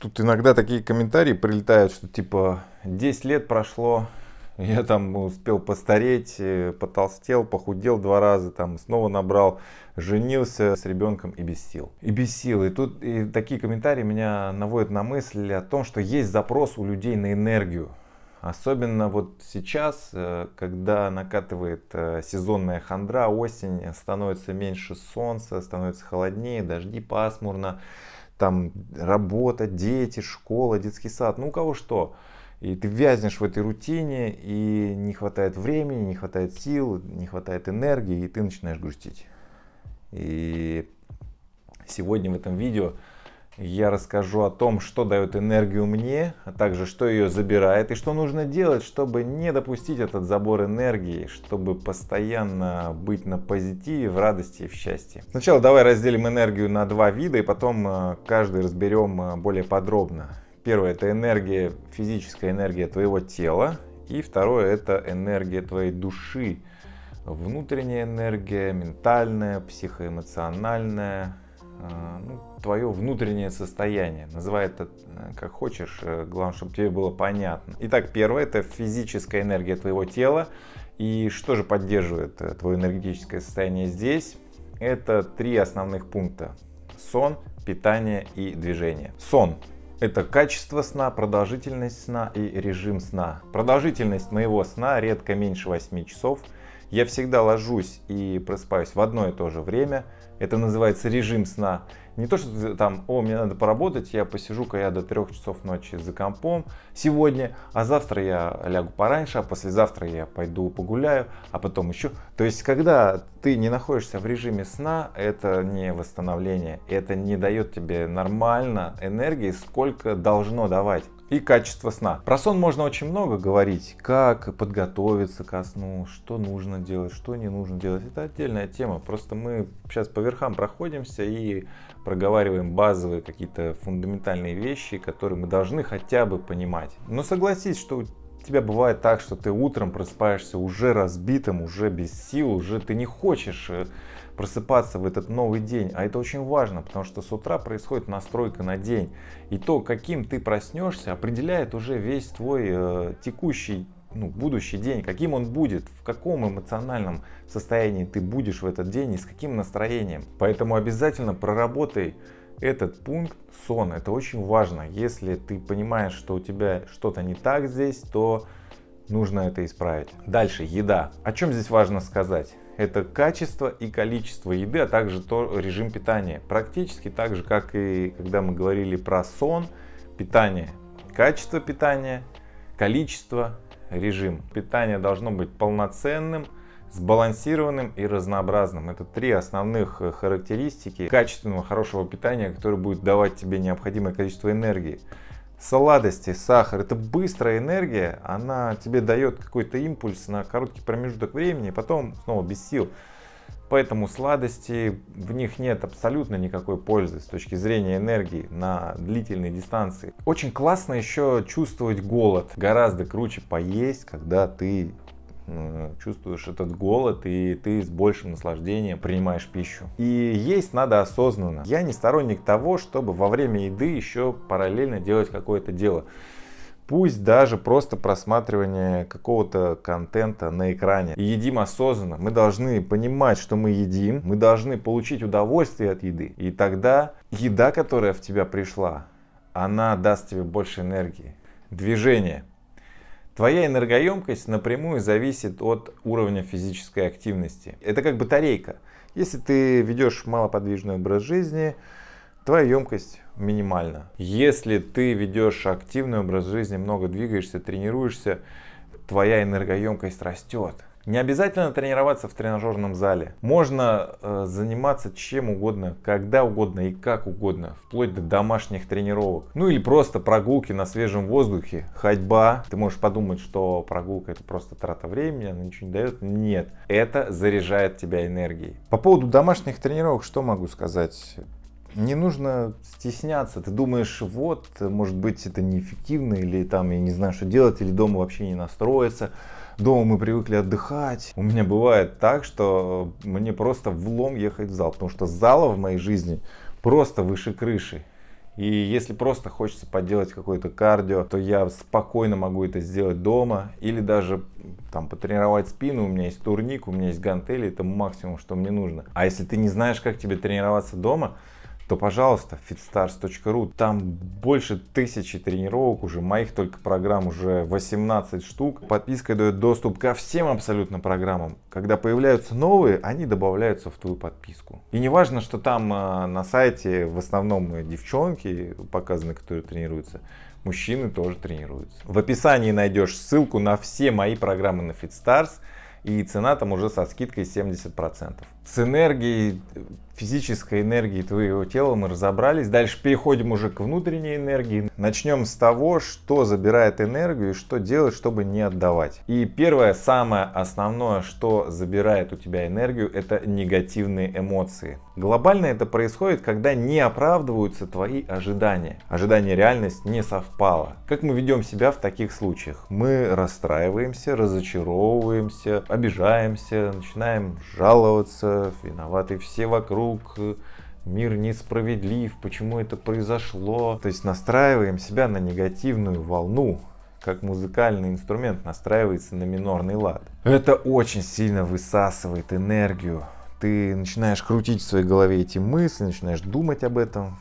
тут иногда такие комментарии прилетают, что типа 10 лет прошло, я там успел постареть, э, потолстел, похудел два раза, там снова набрал, женился с ребенком и без сил. И без сил. И тут и такие комментарии меня наводят на мысль о том, что есть запрос у людей на энергию. Особенно вот сейчас, э, когда накатывает э, сезонная хандра, осень, становится меньше солнца, становится холоднее, дожди пасмурно там работа, дети, школа, детский сад, ну у кого что. И ты вязнешь в этой рутине, и не хватает времени, не хватает сил, не хватает энергии, и ты начинаешь грустить. И сегодня в этом видео я расскажу о том, что дает энергию мне, а также что ее забирает и что нужно делать, чтобы не допустить этот забор энергии, чтобы постоянно быть на позитиве, в радости и в счастье. Сначала давай разделим энергию на два вида и потом э, каждый разберем э, более подробно. Первое это энергия, физическая энергия твоего тела. И второе это энергия твоей души. Внутренняя энергия, ментальная, психоэмоциональная, а, ну, твое внутреннее состояние. Называй это э, как хочешь, э, главное, чтобы тебе было понятно. Итак, первое – это физическая энергия твоего тела. И что же поддерживает э, твое энергетическое состояние здесь? Это три основных пункта. Сон, питание и движение. Сон это качество сна, продолжительность сна и режим сна. Продолжительность моего сна редко меньше 8 часов. Я всегда ложусь и просыпаюсь в одно и то же время – это называется режим сна. Не то, что там, о, мне надо поработать, я посижу-ка я до трех часов ночи за компом сегодня, а завтра я лягу пораньше, а послезавтра я пойду погуляю, а потом еще. То есть, когда ты не находишься в режиме сна, это не восстановление, это не дает тебе нормально энергии, сколько должно давать и качество сна. Про сон можно очень много говорить, как подготовиться ко сну, что нужно делать, что не нужно делать. Это отдельная тема, просто мы сейчас по верхам проходимся и проговариваем базовые какие-то фундаментальные вещи, которые мы должны хотя бы понимать. Но согласись, что у тебя бывает так, что ты утром просыпаешься уже разбитым, уже без сил, уже ты не хочешь э, просыпаться в этот новый день. А это очень важно, потому что с утра происходит настройка на день. И то, каким ты проснешься, определяет уже весь твой э, текущий ну, будущий день, каким он будет, в каком эмоциональном состоянии ты будешь в этот день и с каким настроением. Поэтому обязательно проработай этот пункт сон. Это очень важно. Если ты понимаешь, что у тебя что-то не так здесь, то нужно это исправить. Дальше, еда. О чем здесь важно сказать? Это качество и количество еды, а также то, режим питания. Практически так же, как и когда мы говорили про сон, питание, качество питания, количество, режим. Питание должно быть полноценным, сбалансированным и разнообразным. Это три основных э, характеристики качественного, хорошего питания, которое будет давать тебе необходимое количество энергии сладости, сахар. Это быстрая энергия, она тебе дает какой-то импульс на короткий промежуток времени, потом снова без сил. Поэтому сладости, в них нет абсолютно никакой пользы с точки зрения энергии на длительной дистанции. Очень классно еще чувствовать голод. Гораздо круче поесть, когда ты Э, чувствуешь этот голод, и ты с большим наслаждением принимаешь пищу. И есть надо осознанно. Я не сторонник того, чтобы во время еды еще параллельно делать какое-то дело. Пусть даже просто просматривание какого-то контента на экране. И едим осознанно. Мы должны понимать, что мы едим. Мы должны получить удовольствие от еды. И тогда еда, которая в тебя пришла, она даст тебе больше энергии. Движение. Твоя энергоемкость напрямую зависит от уровня физической активности. Это как батарейка. Если ты ведешь малоподвижный образ жизни, твоя емкость минимальна. Если ты ведешь активный образ жизни, много двигаешься, тренируешься, твоя энергоемкость растет. Не обязательно тренироваться в тренажерном зале. Можно э, заниматься чем угодно, когда угодно и как угодно, вплоть до домашних тренировок. Ну или просто прогулки на свежем воздухе, ходьба. Ты можешь подумать, что прогулка это просто трата времени, она ничего не дает. Нет, это заряжает тебя энергией. По поводу домашних тренировок, что могу сказать? не нужно стесняться. Ты думаешь, вот, может быть, это неэффективно, или там, я не знаю, что делать, или дома вообще не настроиться. Дома мы привыкли отдыхать. У меня бывает так, что э, мне просто влом ехать в зал, потому что зала в моей жизни просто выше крыши. И если просто хочется поделать какое-то кардио, то я спокойно могу это сделать дома или даже там потренировать спину. У меня есть турник, у меня есть гантели, это максимум, что мне нужно. А если ты не знаешь, как тебе тренироваться дома, то, пожалуйста, fitstars.ru. Там больше тысячи тренировок уже, моих только программ уже 18 штук. Подписка дает доступ ко всем абсолютно программам. Когда появляются новые, они добавляются в твою подписку. И не важно, что там а, на сайте в основном девчонки показаны, которые тренируются мужчины тоже тренируются. В описании найдешь ссылку на все мои программы на FitStars и цена там уже со скидкой 70% с энергией, физической энергией твоего тела мы разобрались. Дальше переходим уже к внутренней энергии. Начнем с того, что забирает энергию и что делать, чтобы не отдавать. И первое, самое основное, что забирает у тебя энергию, это негативные эмоции. Глобально это происходит, когда не оправдываются твои ожидания. Ожидание реальность не совпало. Как мы ведем себя в таких случаях? Мы расстраиваемся, разочаровываемся, обижаемся, начинаем жаловаться, это, виноваты все вокруг, э, мир несправедлив, почему это произошло. То есть настраиваем себя на негативную волну, как музыкальный инструмент настраивается на минорный лад. Это очень сильно высасывает энергию. Ты начинаешь крутить в своей голове эти мысли, начинаешь думать об этом,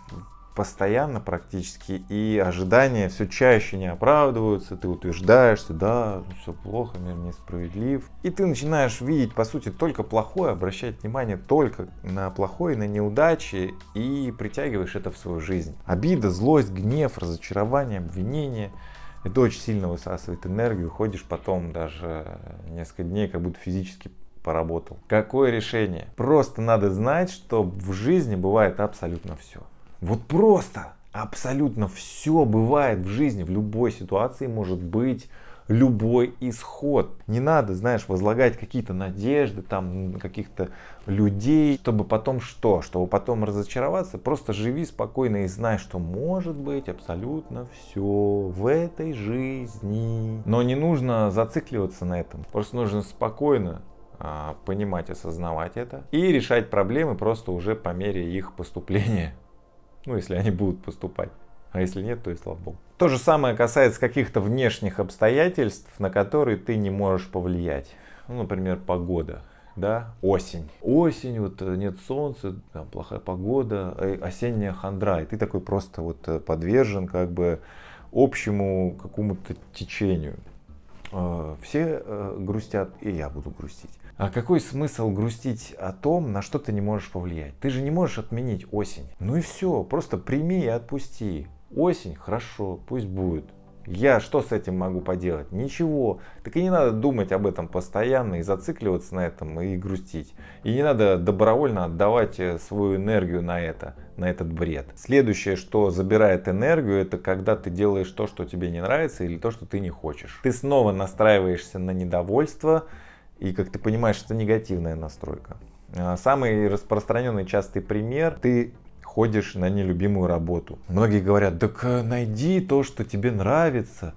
постоянно практически, и ожидания все чаще не оправдываются, ты утверждаешь, что да, ну, все плохо, мир несправедлив. И ты начинаешь видеть, по сути, только плохое, обращать внимание только на плохое, на неудачи, и притягиваешь это в свою жизнь. Обида, злость, гнев, разочарование, обвинение – это очень сильно высасывает энергию, ходишь потом даже несколько дней, как будто физически поработал. Какое решение? Просто надо знать, что в жизни бывает абсолютно все. Вот просто абсолютно все бывает в жизни, в любой ситуации может быть любой исход. Не надо, знаешь, возлагать какие-то надежды там каких-то людей, чтобы потом что? Чтобы потом разочароваться. Просто живи спокойно и знай, что может быть абсолютно все в этой жизни. Но не нужно зацикливаться на этом. Просто нужно спокойно а, понимать, осознавать это и решать проблемы просто уже по мере их поступления. Ну, если они будут поступать. А если нет, то и слава богу. То же самое касается каких-то внешних обстоятельств, на которые ты не можешь повлиять. Ну, например, погода. Да, осень. Осень, вот э, нет солнца, там, плохая погода, э, осенняя хандра. И ты такой просто вот э, подвержен как бы общему какому-то течению. А, все грустят, и я буду грустить. А какой смысл грустить о том, на что ты не можешь повлиять? Ты же не можешь отменить осень. Ну и все, просто прими и отпусти. Осень, хорошо, пусть будет. Я что с этим могу поделать? Ничего. Так и не надо думать об этом постоянно и зацикливаться на этом и грустить. И не надо добровольно отдавать э, свою энергию на это, на этот бред. Следующее, что забирает энергию, это когда ты делаешь то, что тебе не нравится или то, что ты не хочешь. Ты снова настраиваешься на недовольство, и, как ты понимаешь, это негативная настройка. А, самый распространенный частый пример. Ты ходишь на нелюбимую работу. Многие говорят, так э, найди то, что тебе нравится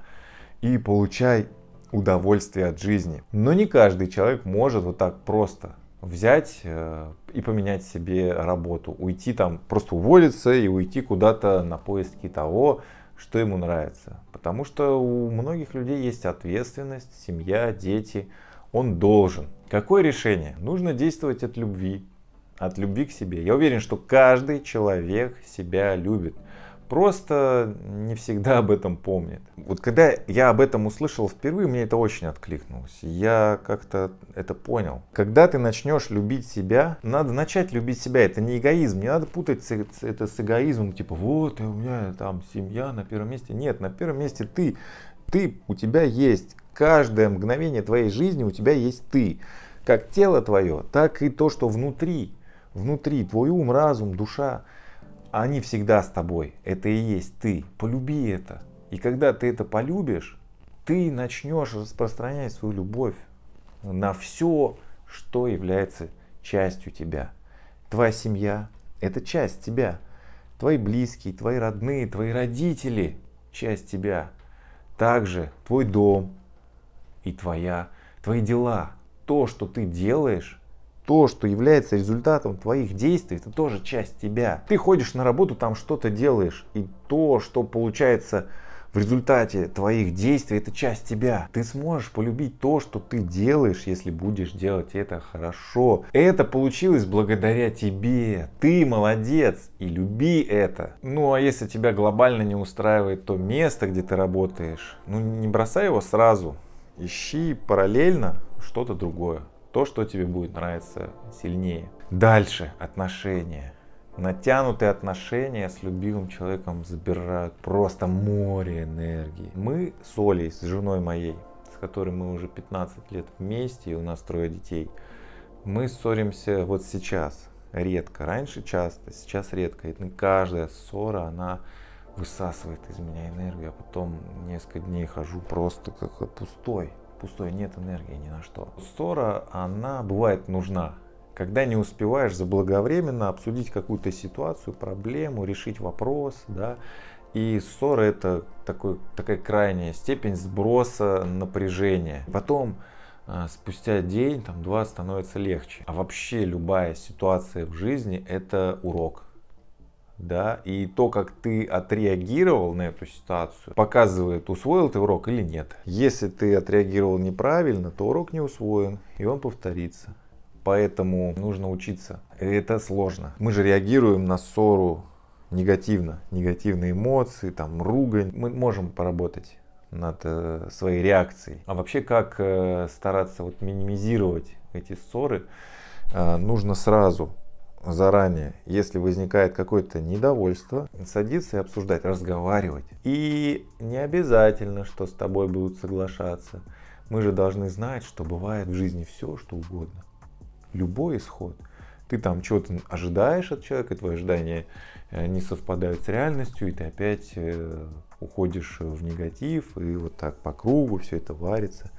и получай удовольствие от жизни. Но не каждый человек может вот так просто взять э, и поменять себе работу, уйти там, просто уволиться и уйти куда-то на поиски того, что ему нравится. Потому что у многих людей есть ответственность, семья, дети – он должен. Какое решение? Нужно действовать от любви, от любви к себе. Я уверен, что каждый человек себя любит. Просто не всегда об этом помнит. Вот когда я об этом услышал впервые, мне это очень откликнулось. Я как-то это понял. Когда ты начнешь любить себя, надо начать любить себя. Это не эгоизм. Не надо путать это с эгоизмом. Типа, вот, а у меня там семья на первом месте. Нет, на первом месте ты ты, у тебя есть каждое мгновение твоей жизни у тебя есть ты. Как тело твое, так и то, что внутри. Внутри твой ум, разум, душа. Они всегда с тобой. Это и есть ты. Полюби это. И когда ты это полюбишь, ты начнешь распространять свою любовь на все, что является частью тебя. Твоя семья – это часть тебя. Твои близкие, твои родные, твои родители – часть тебя. Также твой дом, и твоя, твои дела. То, что ты делаешь, то, что является результатом твоих действий, это тоже часть тебя. Ты ходишь на работу, там что-то делаешь, и то, что получается в результате твоих действий, это часть тебя. Ты сможешь полюбить то, что ты делаешь, если будешь делать это хорошо. Это получилось благодаря тебе. Ты молодец и люби это. Ну а если тебя глобально не устраивает то место, где ты работаешь, ну не бросай его сразу ищи параллельно что-то другое. То, что тебе будет нравиться сильнее. Дальше отношения. Натянутые отношения с любимым человеком забирают просто море энергии. Мы с Олей, с женой моей, с которой мы уже 15 лет вместе, и у нас трое детей, мы ссоримся вот сейчас, редко. Раньше часто, сейчас редко. И каждая ссора, она высасывает из меня энергию, а потом несколько дней хожу просто как пустой, пустой, нет энергии ни на что. Ссора, она бывает нужна, когда не успеваешь заблаговременно обсудить какую-то ситуацию, проблему, решить вопрос, да, и ссора это такой, такая крайняя степень сброса напряжения. Потом а, спустя день, там, два становится легче. А вообще любая ситуация в жизни это урок да, и то, как ты отреагировал на эту ситуацию, показывает, усвоил ты урок или нет. Если ты отреагировал неправильно, то урок не усвоен, и он повторится. Поэтому нужно учиться. это сложно. Мы же реагируем на ссору негативно, негативные эмоции, там, ругань. Мы можем поработать над э, своей реакцией. А вообще, как э, стараться вот минимизировать эти ссоры, э, нужно сразу заранее, если возникает какое-то недовольство, садиться и обсуждать, разговаривать. И не обязательно, что с тобой будут соглашаться. Мы же должны знать, что бывает в жизни все, что угодно. Любой исход. Ты там что то ожидаешь от человека, твои ожидания э, не совпадают с реальностью, и ты опять э, уходишь в негатив, и вот так по кругу все это варится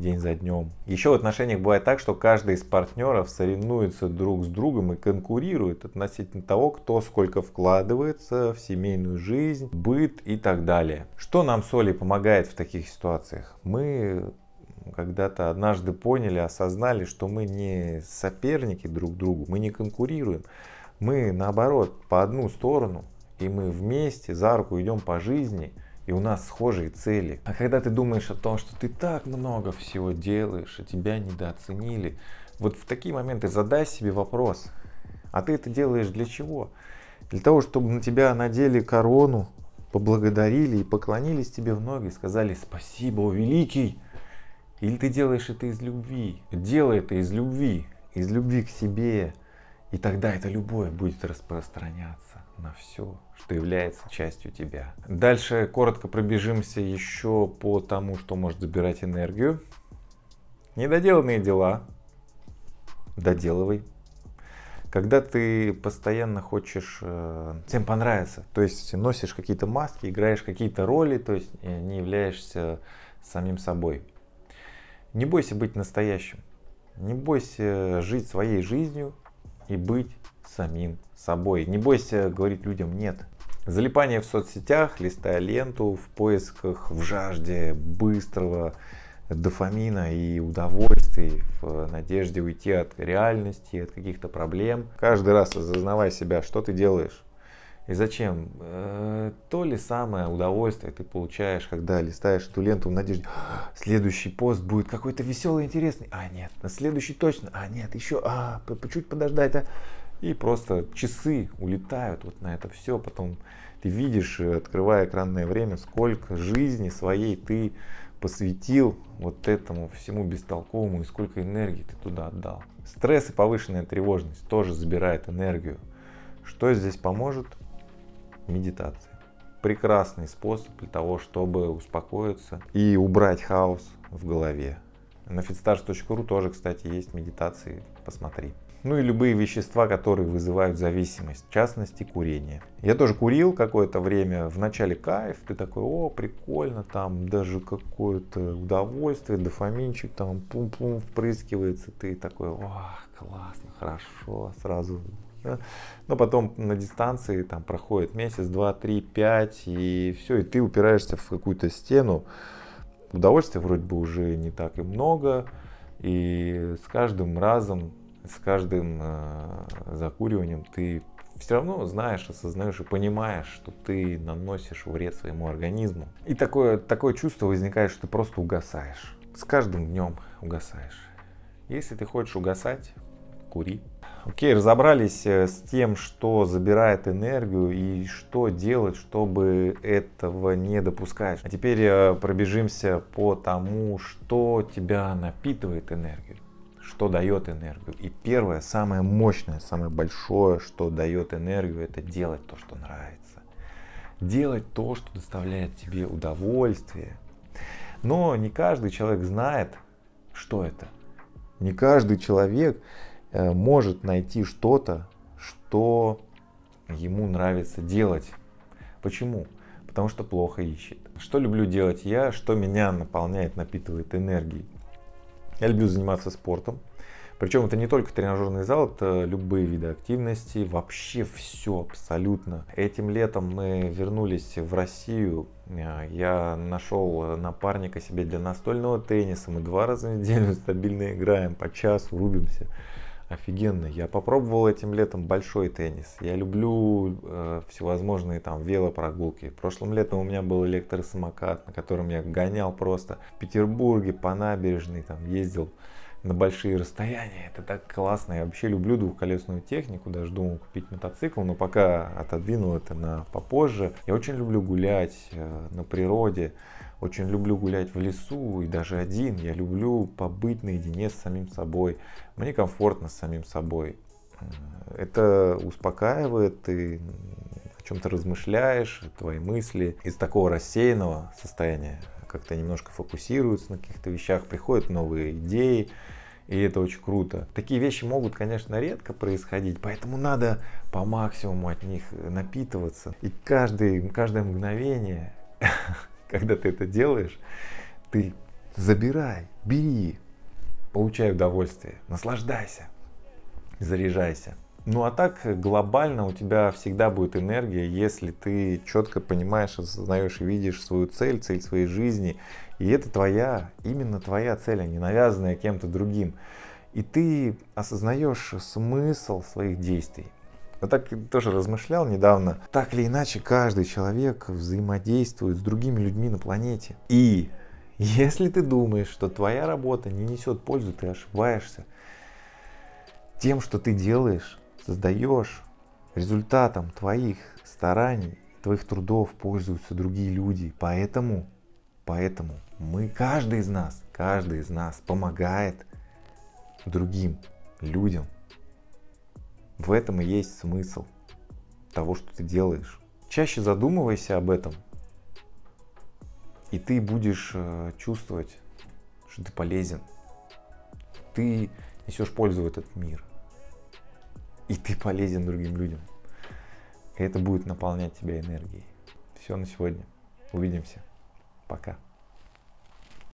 день за днем. Еще в отношениях бывает так, что каждый из партнеров соревнуется друг с другом и конкурирует относительно того, кто сколько вкладывается в семейную жизнь, быт и так далее. Что нам с Олей помогает в таких ситуациях? Мы когда-то однажды поняли, осознали, что мы не соперники друг другу, мы не конкурируем. Мы наоборот по одну сторону, и мы вместе за руку идем по жизни – и у нас схожие цели. А когда ты думаешь о том, что ты так много всего делаешь, а тебя недооценили, вот в такие моменты задай себе вопрос, а ты это делаешь для чего? Для того, чтобы на тебя надели корону, поблагодарили и поклонились тебе в ноги, сказали «Спасибо, о великий!» Или ты делаешь это из любви? Делай это из любви, из любви к себе, и тогда эта любовь будет распространяться на все, что является частью тебя. Дальше коротко пробежимся еще по тому, что может забирать энергию. Недоделанные дела. Доделывай. Когда ты постоянно хочешь э, всем понравиться, то есть носишь какие-то маски, играешь какие-то роли, то есть э, не являешься самим собой. Не бойся быть настоящим. Не бойся жить своей жизнью и быть самим собой. Не бойся говорить людям «нет». Залипание в соцсетях, листая ленту, в поисках, в жажде быстрого дофамина и удовольствий, в надежде уйти от реальности, от каких-то проблем. Каждый раз осознавай себя, что ты делаешь. И зачем? Э, то ли самое удовольствие ты получаешь, когда листаешь эту ленту в надежде, «А, следующий пост будет какой-то веселый, интересный. А нет, следующий точно. А нет, еще, а, чуть подождать. А. И просто часы улетают вот на это все. Потом ты видишь, э, открывая экранное время, сколько жизни своей ты посвятил вот этому всему бестолковому и сколько энергии ты туда отдал. Стресс и повышенная тревожность тоже забирает энергию. Что здесь поможет? Медитация. Прекрасный способ для того, чтобы успокоиться и убрать хаос в голове. На fitstarts.ru тоже, кстати, есть медитации, посмотри ну и любые вещества, которые вызывают зависимость, в частности курение. Я тоже курил какое-то время, в начале кайф, ты такой, о, прикольно, там даже какое-то удовольствие, дофаминчик там пум-пум впрыскивается, ты такой, о, классно, хорошо, сразу да? Но потом на дистанции там проходит месяц, два, три, пять, и все, и ты упираешься в какую-то стену. Удовольствия вроде бы уже не так и много, и с каждым разом с каждым э, закуриванием ты все равно знаешь, осознаешь и понимаешь, что ты наносишь вред своему организму. И такое, такое чувство возникает, что ты просто угасаешь. С каждым днем угасаешь. Если ты хочешь угасать, кури. Окей, разобрались э, с тем, что забирает энергию и что делать, чтобы этого не допускать. А теперь э, пробежимся по тому, что тебя напитывает энергию что дает энергию. И первое, самое мощное, самое большое, что дает энергию, это делать то, что нравится. Делать то, что доставляет тебе удовольствие. Но не каждый человек знает, что это. Не каждый человек э, может найти что-то, что ему нравится делать. Почему? Потому что плохо ищет. Что люблю делать я, что меня наполняет, напитывает энергией. Я люблю заниматься спортом. Причем это не только тренажерный зал, это любые виды активности, вообще все абсолютно. Этим летом мы вернулись в Россию, а, я нашел напарника себе для настольного тенниса, мы два раза в неделю стабильно играем, по часу рубимся. Офигенно, я попробовал этим летом большой теннис. Я люблю э, всевозможные там велопрогулки. Прошлым летом у меня был электросамокат, на котором я гонял просто в Петербурге по набережной, там ездил на большие расстояния. Это так классно. Я вообще люблю двухколесную технику. Даже думал купить мотоцикл, но пока отодвинул это на попозже. Я очень люблю гулять э, на природе. Очень люблю гулять в лесу и даже один. Я люблю побыть наедине с самим собой. Мне комфортно с самим собой. Э, это успокаивает и о чем-то размышляешь, твои мысли из такого рассеянного состояния как-то немножко фокусируются на каких-то вещах, приходят новые идеи, и это очень круто. Такие вещи могут, конечно, редко происходить, поэтому надо по максимуму от них напитываться. И каждый, каждое мгновение, когда ты это делаешь, ты забирай, бери, получай удовольствие, наслаждайся, заряжайся. Ну а так э, глобально у тебя всегда будет энергия, если ты четко понимаешь, осознаешь и видишь свою цель, цель своей жизни. И это твоя, именно твоя цель, а не навязанная кем-то другим. И ты осознаешь смысл своих действий. Вот так тоже размышлял недавно. Так или иначе, каждый человек взаимодействует с другими людьми на планете. И если ты думаешь, что твоя работа не несет пользу, ты ошибаешься. Тем, что ты делаешь, создаешь, результатом твоих стараний, твоих трудов пользуются другие люди. Поэтому, поэтому мы, каждый из нас, каждый из нас помогает другим людям. В этом и есть смысл того, что ты делаешь. Чаще задумывайся об этом, и ты будешь э, чувствовать, что ты полезен. Ты несешь пользу в этот мир и ты полезен другим людям. И это будет наполнять тебя энергией. Все на сегодня. Увидимся. Пока.